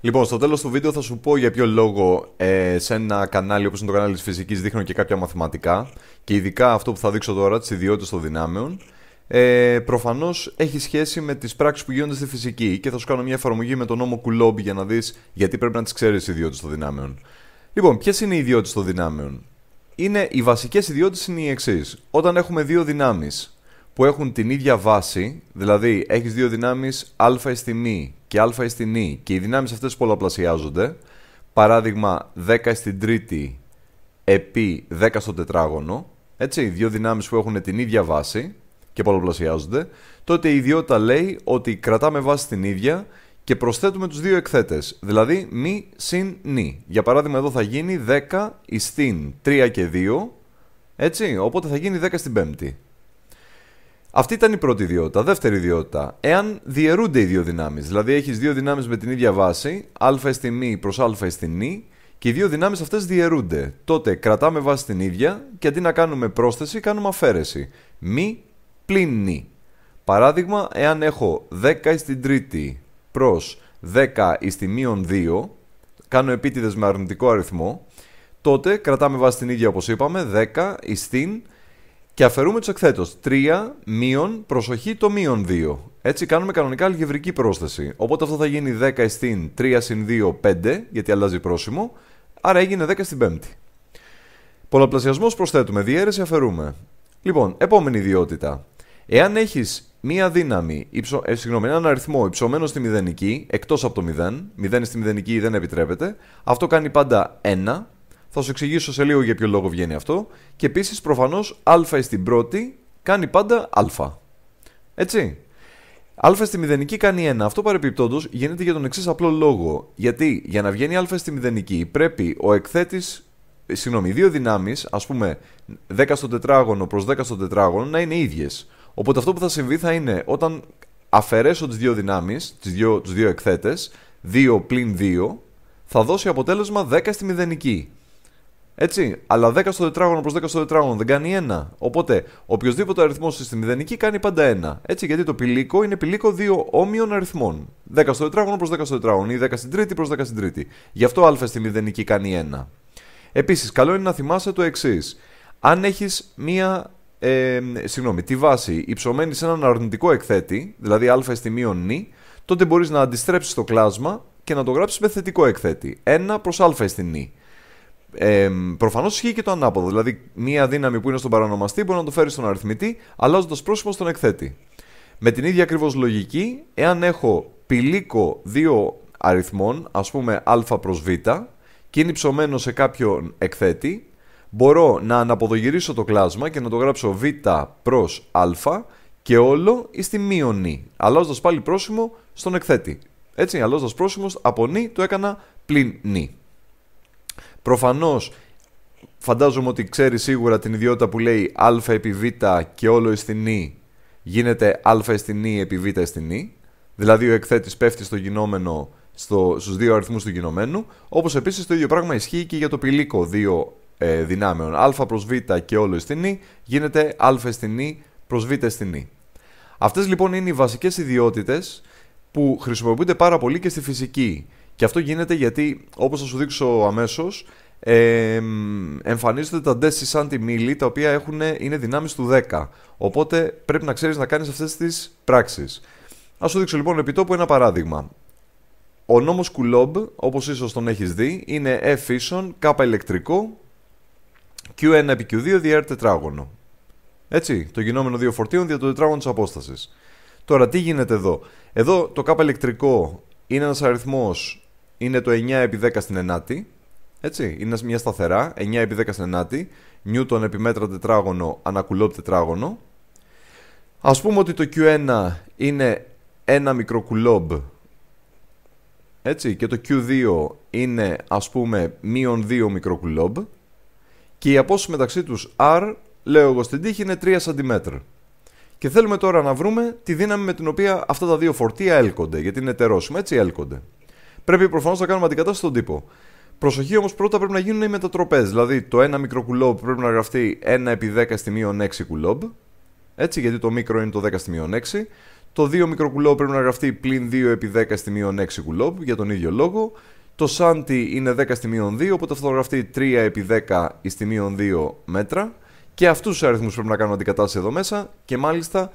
Λοιπόν, στο τέλος του βίντεο θα σου πω για ποιο λόγο ε, σε ένα κανάλι όπως είναι το κανάλι της φυσικής δείχνω και κάποια μαθηματικά και ειδικά αυτό που θα δείξω τώρα, τις ιδιότητες των δυνάμεων. Ε, Προφανώς έχει σχέση με τις πράξεις που γίνονται στη φυσική και θα σου κάνω μια εφαρμογή με τον νόμο Κουλόμπι για να δεις γιατί πρέπει να τις ξέρεις οι ιδιότητες των δυνάμεων. Λοιπόν, ποιες είναι οι ιδιότητες των δυνάμεων. Είναι, οι βασικές ιδιότητες είναι οι εξής. Όταν έχουμε δύο δυνάμεις, που έχουν την ίδια βάση, δηλαδή έχεις δύο δυνάμεις α εις μη και α εις την νη και οι δυνάμεις αυτές πολλαπλασιάζονται, παράδειγμα 10 στην τρίτη επί 10 στο τετράγωνο, έτσι, οι δύο δυνάμεις που έχουν την ίδια βάση και πολλαπλασιάζονται, τότε η ιδιότητα λέει ότι κρατάμε βάση την ίδια και προσθέτουμε τους δύο εκθέτες, δηλαδή μη συν νη. Για παράδειγμα εδώ θα γίνει 10 εις την 3 και 2, έτσι, οπότε θα γίνει 10 στην 5 αυτή ήταν η πρώτη ιδιότητα. Δεύτερη ιδιότητα. Εάν διαιρούνται οι δύο δυνάμεις, δηλαδή έχεις δύο δυνάμεις με την ίδια βάση, α στην μη προς α στην νη, και οι δύο δυνάμεις αυτές διαιρούνται, τότε κρατάμε βάση την ίδια και αντί να κάνουμε πρόσθεση, κάνουμε αφαίρεση. Μη πλην νη. Παράδειγμα, εάν έχω 10 στην τρίτη προς 10 εις μείον 2, κάνω επίτηδες με αρνητικό αριθμό, τότε κρατάμε βάση την ίδια όπως είπαμε, 10 εις και αφαιρούμε τους εκθέτω. 3 μείον προσοχή το μείον 2. Έτσι κάνουμε κανονικά αλγευρική πρόσθεση. Οπότε αυτό θα γίνει 10 στην 3 συν 2, 5, γιατί αλλάζει πρόσημο. Άρα έγινε 10 στην 5η. Πολλαπλασιασμός προσθέτουμε, διαίρεση αφαιρούμε. Λοιπόν, επόμενη ιδιότητα. Εάν έχεις μία δύναμη, υψο, ε, συγγνώμη, έναν αριθμό υψωμένος στη μηδενική, εκτός από το 0, 0 στη μηδενική δεν επιτρέπεται, αυτό κάνει πάντα 1 θα σου εξηγήσω σε λίγο για ποιο λόγο βγαίνει αυτό. Και επίσης προφανώς α στην πρώτη κάνει πάντα α. Έτσι. Α στη μηδενική κάνει 1. Αυτό παρεπιπτόντως γίνεται για τον εξής απλό λόγο. Γιατί για να βγαίνει α στη μηδενική πρέπει ο εκθέτης. Συγγνώμη, οι δύο δυνάμεις, ας πούμε 10 στο τετράγωνο προς 10 στο τετράγωνο, να είναι ίδιες. Οπότε αυτό που θα συμβεί θα είναι όταν αφαιρέσω τις δύο δυνάμεις, του δύο, δύο εκθέτες, 2 πλην 2, θα δώσει αποτέλεσμα 10 στη μηδενική. Έτσι. Αλλά 10 στο τετράγωνο προς 10 στο τετράγωνο δεν κάνει 1. Οπότε οποιοδήποτε αριθμός στη μηδενική κάνει πάντα 1. Έτσι. Γιατί το πηλίκο είναι πηλίκο δύο όμοιων αριθμών. 10 στο τετράγωνο προς 10 στο τετράγωνο ή 10 στην τρίτη προς 10 στην τρίτη. Γι' αυτό α στη μηδενική κάνει 1. Επίσης, καλό είναι να θυμάσαι το εξής. Αν έχεις μία. Ε, συγγνώμη, τη βάση υψωμένη σε έναν αρνητικό εκθέτη, δηλαδή α στη μείον νη, τότε μπορείς να αντιστρέψεις το κλάσμα και να το γράψεις με θετικό εκθέτη. 1 προς α στην νη. Ε, Προφανώς ισχύει και το ανάποδο. Δηλαδή, μία δύναμη που είναι στον παρανομαστή μπορεί να το φέρει στον αριθμητή, αλλάζοντας πρόσωπο στον εκθέτη. Με την ίδια ακριβώς λογική, εάν έχω πηλίκο δύο αριθμών, ας πούμε α προς β, και είναι ψωμένο σε κάποιον εκθέτη, μπορώ να αναποδογυρίσω το κλάσμα και να το γράψω β προς α και όλο ή στη μείονη, αλλάζοντας πάλι πρόσημο στον εκθέτη. Έτσι, αλλάζοντας πρόσημος από νη το έκανα πλην νη. Προφανώς φαντάζομαι ότι ξέρει σίγουρα την ιδιότητα που λέει α επί β και όλο την Ι γίνεται α στην Ι επί β στην Ι. Δηλαδή ο εκθέτης πέφτει στο γινόμενο στο, στους δύο αριθμούς του γινόμενου, όπως επίσης το ίδιο πράγμα ισχύει και για το πηλίκο δύο ε, δυνάμεων. α προς β και όλο στην Ι γίνεται α στην Ι προς β στην Ι. Αυτές λοιπόν είναι οι βασικές ιδιότητες που χρησιμοποιούνται πάρα πολύ και στη φυσική. Και αυτό γίνεται γιατί, όπως θα σου δείξω αμέσως, ε, εμφανίζονται τα σαν τη Mili τα οποία έχουν, είναι δυνάμεις του 10. Οπότε πρέπει να ξέρεις να κάνεις αυτές τις πράξεις. Ας σου δείξω λοιπόν επί τόπου ένα παράδειγμα. Ο νόμος Κουλόμπ, όπως ίσως τον έχεις δει, είναι F ίσον, K ηλεκτρικό, Q1 επί Q2 δι τετράγωνο. Έτσι, το γινόμενο δύο φορτίων δια το τετράγωνο της απόστασης. Τώρα, τι γίνεται εδώ. Εδώ το K ηλεκτρικό είναι ένας αριθμός είναι το 9 επί 10 στην 9η. Έτσι, είναι μια σταθερά, 9 επί 10 στην 9η, νιούτον επί μέτρα τετράγωνο, ανακουλόπ τετράγωνο. Ας πούμε ότι το Q1 είναι ένα μικρό κουλόμπ, έτσι, και το Q2 είναι ας πούμε μείον 2 μικρό κουλόμπ και η απόσταση μεταξύ τους R, λέω εγώ στην τύχη, είναι 3 cm. Και θέλουμε τώρα να βρούμε τη δύναμη με την οποία αυτά τα δύο φορτία έλκονται, γιατί είναι τερόσιμα, έτσι έλκονται. Πρέπει προφανώς να κάνουμε αντικατάσταση στον τύπο. Προσοχή όμως πρώτα πρέπει να γίνουν οι μετατροπές. Δηλαδή το 1 μικρό κουλόμπ πρέπει να γραφτεί 1 επί 10 στη μείον 6 κουλόμπ. Έτσι, γιατί το μικρό είναι το 10 στη μείον 6. Το 2 μικρό κουλόμπ πρέπει να γραφτεί πλην 2 επί 10 στη μείον 6 κουλόμπ για τον ίδιο λόγο. Το σάντι είναι 10 στη μείον 2, οπότε αυτό θα γραφτεί 3 επί 10 στη μείον 2 μέτρα. Και αυτούς τους αριθμούς πρέπει να κάνουμε αντικατάσταση εδώ μέσα. Και μάλιστα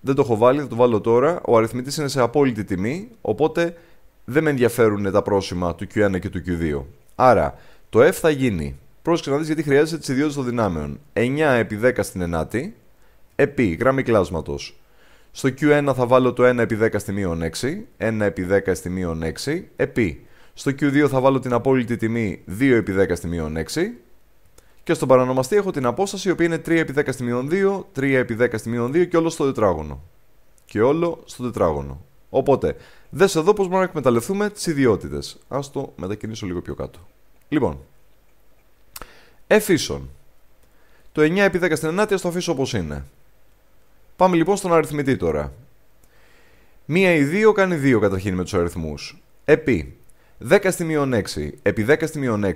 δεν το έχω βάλει, θα το βάλω τώρα. Ο αριθμητής είναι σε απόλυτη τιμή, οπότε δεν με ενδιαφέρουν τα πρόσημα του Q1 και του Q2. Άρα, το F θα γίνει. Πρόσεξε να δεις γιατί χρειάζεται τις ιδιότητες των δυνάμεων. 9 επί 10 στην 9η, επί γραμμή κλάσματος. Στο Q1 θα βάλω το 1 επί 10 στη μείον 6, 1 επί 10 στη μείον 6, επί. Στο Q2 θα βάλω την απόλυτη τιμή 2 επί 10 στη μείον 6. Και στον παρανομαστή έχω την απόσταση η οποία είναι 3 επί 10 στη μείον 2, 3 επί 10 στη μείον 2 και όλο στο τετράγωνο. Και όλο στο τετράγωνο. Οπότε, δες εδώ πώς μπορούμε να εκμεταλλευτούμε τις ιδιότητες. Ας το μετακινήσω λίγο πιο κάτω. Λοιπόν, εφίσον. Το 9 επί 10 στην 9 ας το αφήσω όπως είναι. Πάμε λοιπόν στον αριθμητή τώρα. Μία ή δύο κάνει δύο καταρχήν με τους αριθμούς. Επί 10 στη μείον 6 επί 10 στη μείον 6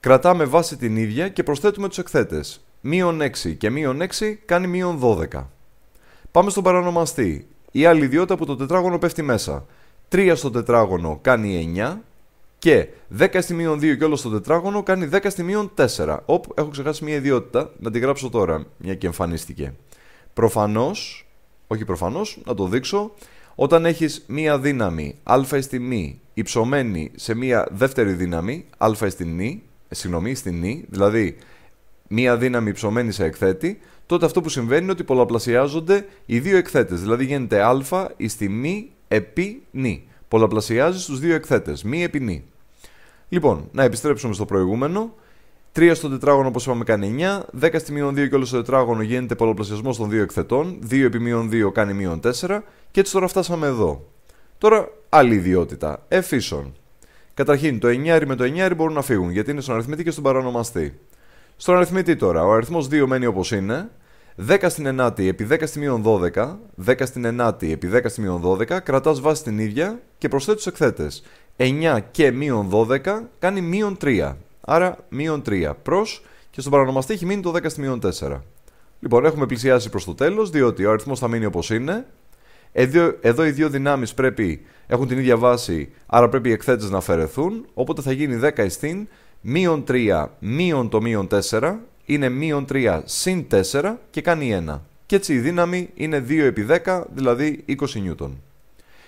κρατάμε βάση την ίδια και προσθέτουμε τους εκθέτες. Μείον 6 και μείον 6 κάνει μείον 12. Πάμε στον παρανομαστή. Η άλλη ιδιότητα που το τετράγωνο πέφτει μέσα. 3 στο τετράγωνο κάνει 9 και 10 στη μείον 2 και όλο στο τετράγωνο κάνει 10 στη μείον 4. Όπου έχω ξεχάσει μια ιδιότητα, να τη γράψω τώρα, μια και εμφανίστηκε. Προφανώς, όχι προφανώς, να το δείξω, όταν έχεις μια δύναμη α στη μη υψωμένη σε μια δεύτερη δύναμη α στην νη, ε, συγγνώμη, στην νη, δηλαδή μια δύναμη υψωμένη σε εκθέτη, τότε αυτό που συμβαίνει είναι ότι πολλαπλασιάζονται οι δύο εκθέτες. Δηλαδή γίνεται α εις τη μη επί νη. Πολλαπλασιάζεις στους δύο εκθέτες, μη επί νη. Λοιπόν, να επιστρέψουμε στο προηγούμενο. 3 στο τετράγωνο, όπως είπαμε, κάνει 9. 10 στη μείον 2 και όλο στο τετράγωνο γίνεται πολλαπλασιασμός των δύο εκθετών. 2 επί μείον 2 κάνει μείον 4. Και έτσι τώρα φτάσαμε εδώ. Τώρα άλλη ιδιότητα. Εφίσον. Καταρχήν, το 9 με το 9 μπορούν να φύγουν γιατί είναι στον αριθμητή και στον παρανομαστή. Στον αριθμητή τώρα. Ο αριθμός 2 μένει όπως είναι. 10 στην 9η επί 10 στη μείον 12, 10 στην 9η επί 10 στη μείον 12, κρατάς βάση την ίδια και προσθέτεις τους εκθέτες. 9 και μείον 12 κάνει μείον 3. Άρα μείον 3 προς και στον παρανομαστή έχει μείνει το 10 στη μείον 4. Λοιπόν, έχουμε πλησιάσει προς το τέλος, διότι ο αριθμός θα μείνει όπως είναι. Εδώ οι δύο δυνάμεις πρέπει έχουν την ίδια βάση, άρα πρέπει οι εκθέτες να αφαιρεθούν. Οπότε θα γίνει 10 στην μείον 3 μείον το μείον 4 είναι μείον 3 συν 4 και κάνει 1. Και έτσι η δύναμη είναι 2 επί 10, δηλαδή 20 νιούτον.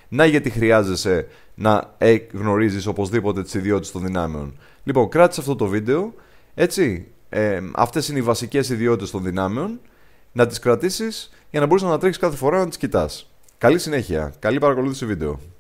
Να γιατί χρειάζεσαι να γνωρίζεις οπωσδήποτε τις ιδιότητες των δυνάμεων. Λοιπόν, κράτησε αυτό το βίντεο, έτσι, ε, αυτές είναι οι βασικές ιδιότητες των δυνάμεων, να τις κρατήσεις για να μπορείς να τρέξει κάθε φορά να τις κοιτάς. Καλή συνέχεια, καλή παρακολούθηση βίντεο.